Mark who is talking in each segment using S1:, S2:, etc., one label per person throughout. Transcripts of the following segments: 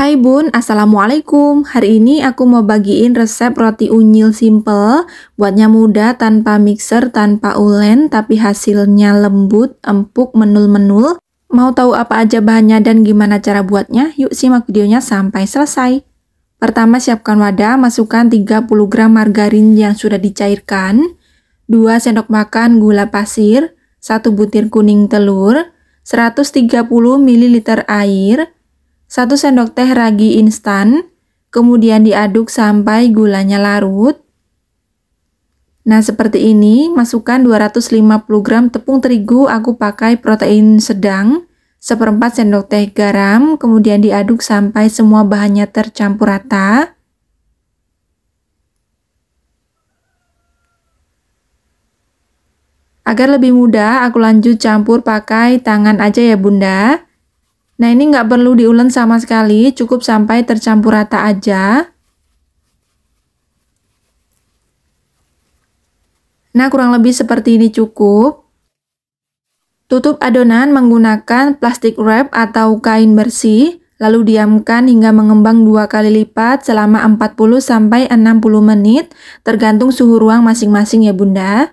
S1: Hai Bun, Assalamualaikum. Hari ini aku mau bagiin resep roti unyil simple, buatnya mudah tanpa mixer, tanpa ulen, tapi hasilnya lembut, empuk, menul-menul. Mau tahu apa aja bahannya dan gimana cara buatnya? Yuk simak videonya sampai selesai. Pertama siapkan wadah, masukkan 30 gram margarin yang sudah dicairkan, 2 sendok makan gula pasir, 1 butir kuning telur, 130 ml air, 1 sendok teh ragi instan, kemudian diaduk sampai gulanya larut. Nah, seperti ini, masukkan 250 gram tepung terigu, aku pakai protein sedang, seperempat sendok teh garam, kemudian diaduk sampai semua bahannya tercampur rata. Agar lebih mudah, aku lanjut campur pakai tangan aja ya bunda. Nah ini nggak perlu diulen sama sekali, cukup sampai tercampur rata aja. Nah kurang lebih seperti ini cukup. Tutup adonan menggunakan plastik wrap atau kain bersih, lalu diamkan hingga mengembang dua kali lipat selama 40-60 menit, tergantung suhu ruang masing-masing ya bunda.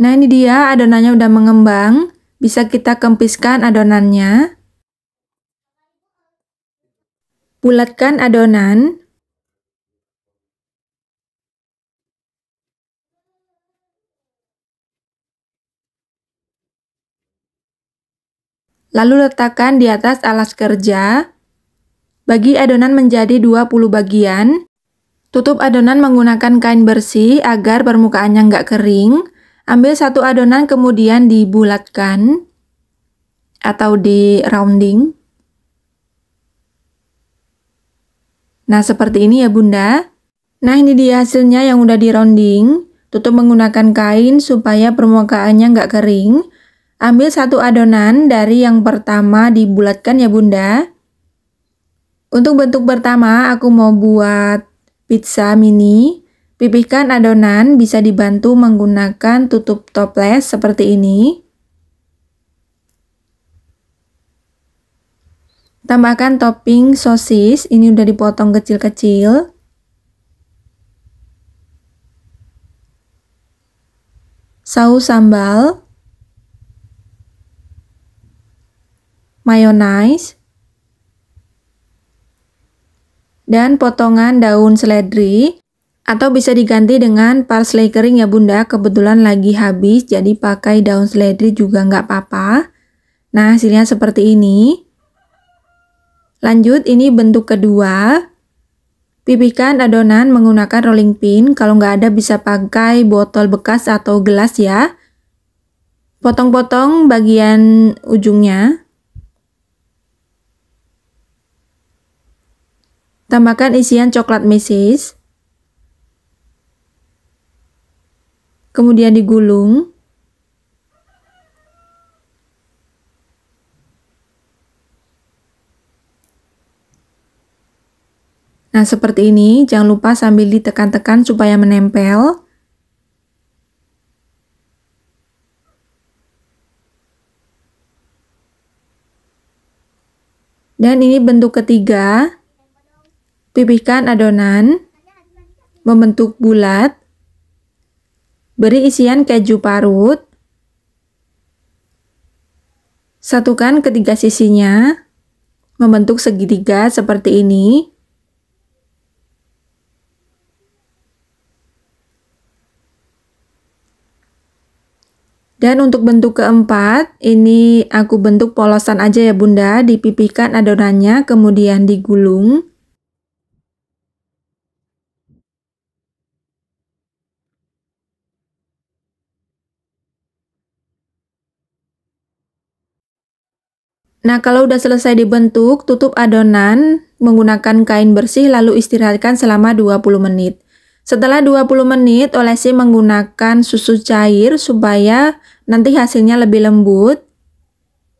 S1: Nah ini dia adonannya udah mengembang, bisa kita kempiskan adonannya. Bulatkan adonan. Lalu letakkan di atas alas kerja. Bagi adonan menjadi 20 bagian. Tutup adonan menggunakan kain bersih agar permukaannya nggak kering. Ambil satu adonan kemudian dibulatkan atau di rounding. Nah, seperti ini ya Bunda. Nah, ini dia hasilnya yang udah di rounding. Tutup menggunakan kain supaya permukaannya nggak kering. Ambil satu adonan dari yang pertama dibulatkan ya Bunda. Untuk bentuk pertama, aku mau buat pizza mini. Pipihkan adonan bisa dibantu menggunakan tutup toples seperti ini. Tambahkan topping sosis, ini udah dipotong kecil-kecil. Saus sambal. Mayonnaise. Dan potongan daun seledri. Atau bisa diganti dengan parsley kering ya bunda, kebetulan lagi habis jadi pakai daun seledri juga nggak apa-apa. Nah hasilnya seperti ini. Lanjut ini bentuk kedua. Pipihkan adonan menggunakan rolling pin, kalau nggak ada bisa pakai botol bekas atau gelas ya. Potong-potong bagian ujungnya. Tambahkan isian coklat meses. kemudian digulung. Nah, seperti ini. Jangan lupa sambil ditekan-tekan supaya menempel. Dan ini bentuk ketiga. Pipihkan adonan membentuk bulat Beri isian keju parut. Satukan ketiga sisinya, membentuk segitiga seperti ini. Dan untuk bentuk keempat, ini aku bentuk polosan aja ya bunda, dipipihkan adonannya, kemudian digulung. Nah, kalau udah selesai dibentuk, tutup adonan menggunakan kain bersih lalu istirahatkan selama 20 menit. Setelah 20 menit, olesi menggunakan susu cair supaya nanti hasilnya lebih lembut.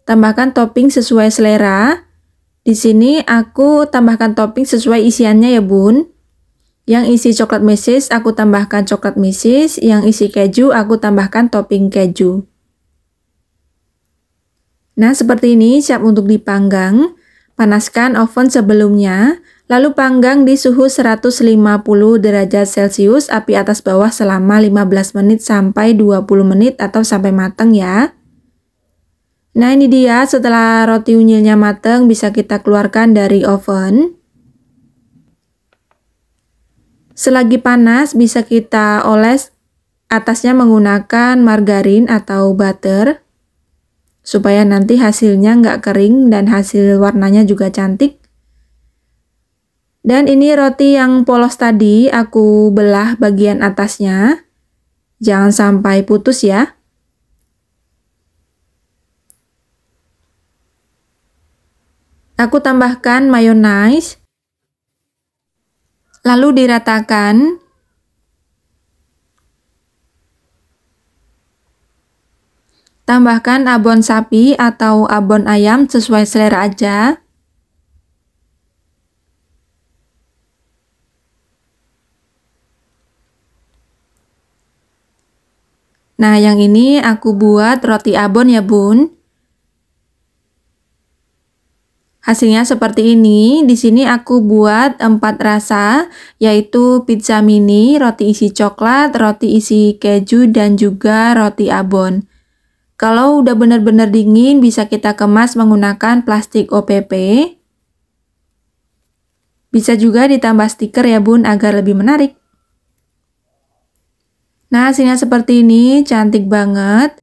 S1: Tambahkan topping sesuai selera. Di sini aku tambahkan topping sesuai isiannya ya bun. Yang isi coklat mesis aku tambahkan coklat mesis, yang isi keju aku tambahkan topping keju. Nah, seperti ini siap untuk dipanggang. Panaskan oven sebelumnya, lalu panggang di suhu 150 derajat Celcius api atas bawah selama 15 menit sampai 20 menit atau sampai matang ya. Nah, ini dia setelah roti unyilnya matang bisa kita keluarkan dari oven. Selagi panas bisa kita oles atasnya menggunakan margarin atau butter supaya nanti hasilnya nggak kering dan hasil warnanya juga cantik. Dan ini roti yang polos tadi aku belah bagian atasnya. Jangan sampai putus ya. Aku tambahkan mayonnaise. Lalu diratakan Tambahkan abon sapi atau abon ayam sesuai selera aja. Nah, yang ini aku buat roti abon ya, Bun. Hasilnya seperti ini. Di sini aku buat empat rasa, yaitu pizza mini, roti isi coklat, roti isi keju, dan juga roti abon. Kalau udah benar-benar dingin, bisa kita kemas menggunakan plastik OPP. Bisa juga ditambah stiker ya bun, agar lebih menarik. Nah, hasilnya seperti ini, cantik banget.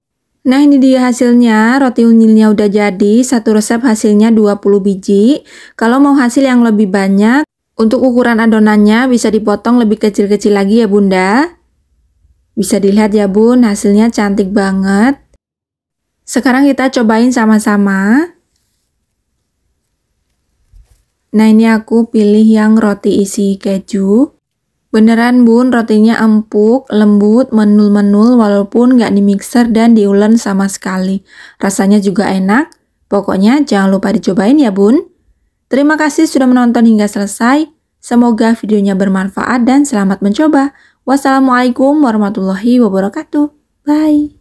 S1: Nah, ini dia hasilnya, roti unyilnya udah jadi, satu resep hasilnya 20 biji. Kalau mau hasil yang lebih banyak, untuk ukuran adonannya bisa dipotong lebih kecil-kecil lagi ya bunda. Bisa dilihat ya bun, hasilnya cantik banget. Sekarang kita cobain sama-sama. Nah ini aku pilih yang roti isi keju. Beneran bun, rotinya empuk, lembut, menul-menul walaupun nggak dimixer dan diulen sama sekali. Rasanya juga enak. Pokoknya jangan lupa dicobain ya bun. Terima kasih sudah menonton hingga selesai. Semoga videonya bermanfaat dan selamat mencoba. Wassalamualaikum warahmatullahi wabarakatuh. Bye.